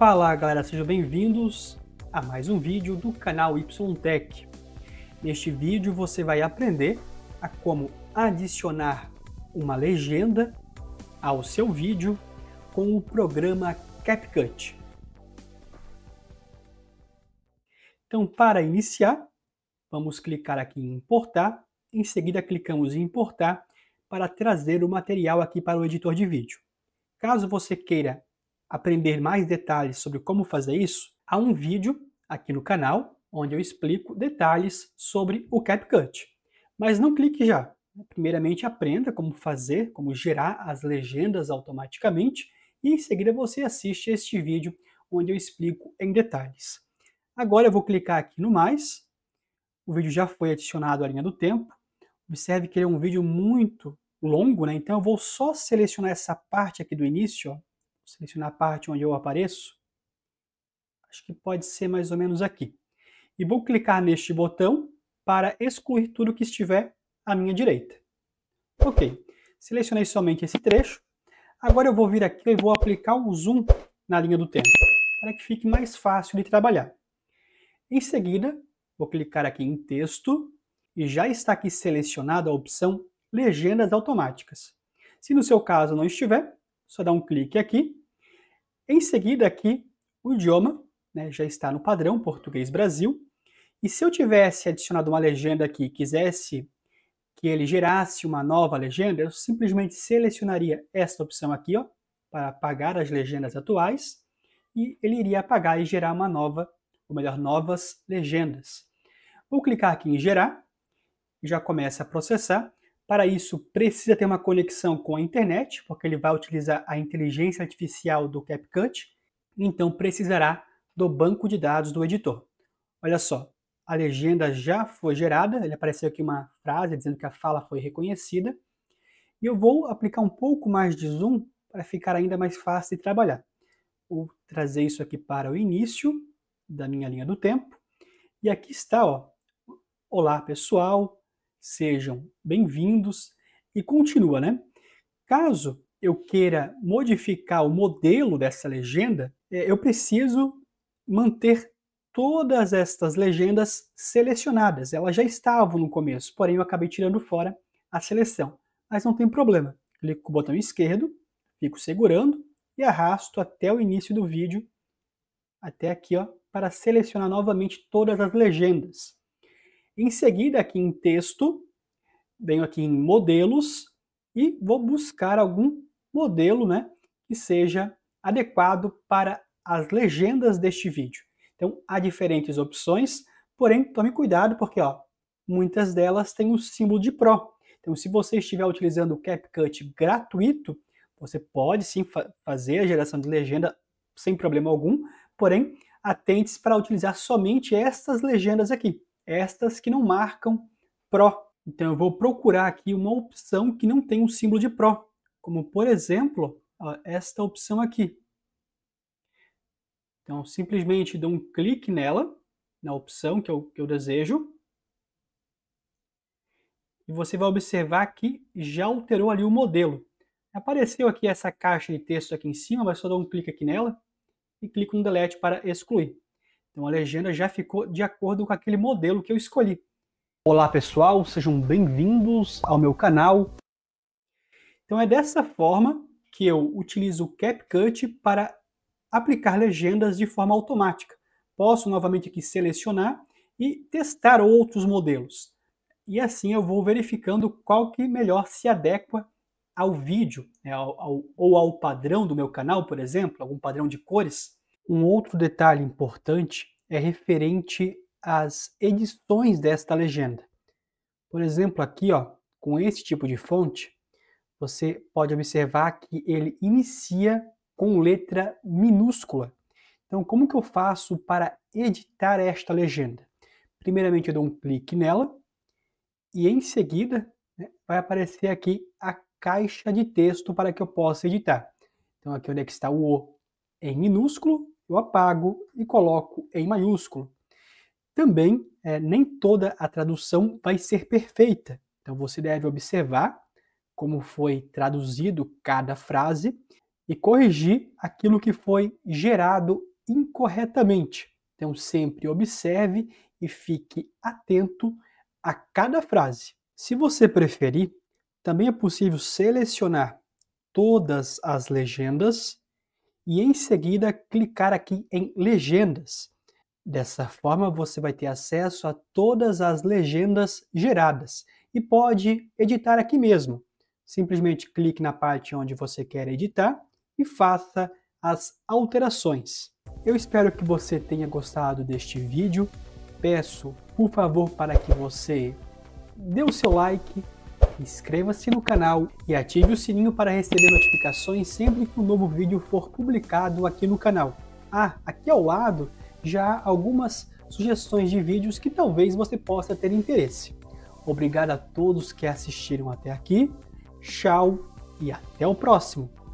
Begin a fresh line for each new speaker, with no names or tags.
Fala galera, sejam bem-vindos a mais um vídeo do canal YTech. Neste vídeo você vai aprender a como adicionar uma legenda ao seu vídeo com o programa CapCut. Então, para iniciar, vamos clicar aqui em importar, em seguida clicamos em importar para trazer o material aqui para o editor de vídeo. Caso você queira aprender mais detalhes sobre como fazer isso, há um vídeo aqui no canal onde eu explico detalhes sobre o CapCut. Mas não clique já. Primeiramente aprenda como fazer, como gerar as legendas automaticamente e em seguida você assiste este vídeo onde eu explico em detalhes. Agora eu vou clicar aqui no mais. O vídeo já foi adicionado à linha do tempo. Observe que ele é um vídeo muito longo, né? Então eu vou só selecionar essa parte aqui do início, ó, selecionar a parte onde eu apareço, acho que pode ser mais ou menos aqui. E vou clicar neste botão para excluir tudo que estiver à minha direita. Ok, selecionei somente esse trecho. Agora eu vou vir aqui e vou aplicar o zoom na linha do tempo, para que fique mais fácil de trabalhar. Em seguida, vou clicar aqui em texto e já está aqui selecionada a opção legendas automáticas. Se no seu caso não estiver, só dá um clique aqui em seguida, aqui, o idioma né, já está no padrão português Brasil. E se eu tivesse adicionado uma legenda aqui e quisesse que ele gerasse uma nova legenda, eu simplesmente selecionaria esta opção aqui, ó, para apagar as legendas atuais, e ele iria apagar e gerar uma nova, ou melhor, novas legendas. Vou clicar aqui em gerar, já começa a processar, para isso, precisa ter uma conexão com a internet, porque ele vai utilizar a inteligência artificial do CapCut, então precisará do banco de dados do editor. Olha só, a legenda já foi gerada, ele apareceu aqui uma frase dizendo que a fala foi reconhecida, e eu vou aplicar um pouco mais de zoom para ficar ainda mais fácil de trabalhar. Vou trazer isso aqui para o início da minha linha do tempo, e aqui está, ó, olá pessoal, sejam bem-vindos. E continua, né? Caso eu queira modificar o modelo dessa legenda, é, eu preciso manter todas estas legendas selecionadas. Elas já estavam no começo, porém eu acabei tirando fora a seleção. Mas não tem problema. Clico com o botão esquerdo, fico segurando e arrasto até o início do vídeo, até aqui, ó, para selecionar novamente todas as legendas. Em seguida, aqui em texto, venho aqui em modelos e vou buscar algum modelo né, que seja adequado para as legendas deste vídeo. Então, há diferentes opções, porém, tome cuidado porque ó, muitas delas têm o um símbolo de Pro. Então, se você estiver utilizando o CapCut gratuito, você pode sim fa fazer a geração de legenda sem problema algum, porém, atentes para utilizar somente estas legendas aqui estas que não marcam pró. Então eu vou procurar aqui uma opção que não tem um símbolo de pró, como por exemplo esta opção aqui. Então simplesmente dou um clique nela, na opção que eu, que eu desejo, e você vai observar que já alterou ali o modelo. Apareceu aqui essa caixa de texto aqui em cima, vai só dar um clique aqui nela e clica no delete para excluir. Então a legenda já ficou de acordo com aquele modelo que eu escolhi. Olá pessoal, sejam bem-vindos ao meu canal. Então é dessa forma que eu utilizo o CapCut para aplicar legendas de forma automática. Posso novamente aqui selecionar e testar outros modelos. E assim eu vou verificando qual que melhor se adequa ao vídeo né, ao, ao, ou ao padrão do meu canal, por exemplo, algum padrão de cores. Um outro detalhe importante é referente às edições desta legenda. Por exemplo, aqui, ó, com esse tipo de fonte, você pode observar que ele inicia com letra minúscula. Então, como que eu faço para editar esta legenda? Primeiramente, eu dou um clique nela e em seguida né, vai aparecer aqui a caixa de texto para que eu possa editar. Então, aqui onde é que está o O em minúsculo, eu apago e coloco em maiúsculo. Também, é, nem toda a tradução vai ser perfeita. Então, você deve observar como foi traduzido cada frase e corrigir aquilo que foi gerado incorretamente. Então, sempre observe e fique atento a cada frase. Se você preferir, também é possível selecionar todas as legendas e em seguida clicar aqui em legendas. Dessa forma você vai ter acesso a todas as legendas geradas e pode editar aqui mesmo. Simplesmente clique na parte onde você quer editar e faça as alterações. Eu espero que você tenha gostado deste vídeo. Peço, por favor, para que você dê o seu like, inscreva-se no canal e ative o sininho para receber notificações sempre que um novo vídeo for publicado aqui no canal. Ah, aqui ao lado já há algumas sugestões de vídeos que talvez você possa ter interesse. Obrigado a todos que assistiram até aqui, tchau e até o próximo!